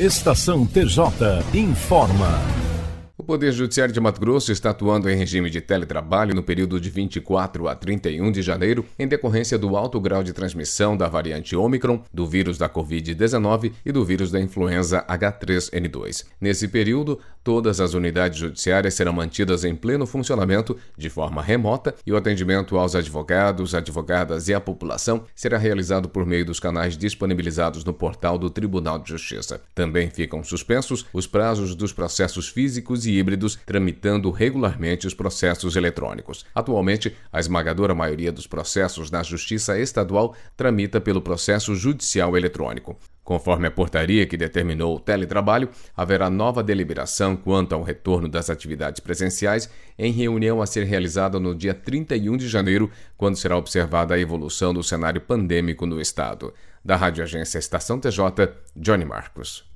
Estação TJ informa. O Poder Judiciário de Mato Grosso está atuando em regime de teletrabalho no período de 24 a 31 de janeiro, em decorrência do alto grau de transmissão da variante Omicron, do vírus da Covid-19 e do vírus da influenza H3N2. Nesse período, todas as unidades judiciárias serão mantidas em pleno funcionamento de forma remota e o atendimento aos advogados, advogadas e à população será realizado por meio dos canais disponibilizados no portal do Tribunal de Justiça. Também ficam suspensos os prazos dos processos físicos e híbridos, tramitando regularmente os processos eletrônicos. Atualmente, a esmagadora maioria dos processos na Justiça Estadual tramita pelo processo judicial eletrônico. Conforme a portaria que determinou o teletrabalho, haverá nova deliberação quanto ao retorno das atividades presenciais em reunião a ser realizada no dia 31 de janeiro, quando será observada a evolução do cenário pandêmico no estado. Da Rádio Agência Estação TJ, Johnny Marcos.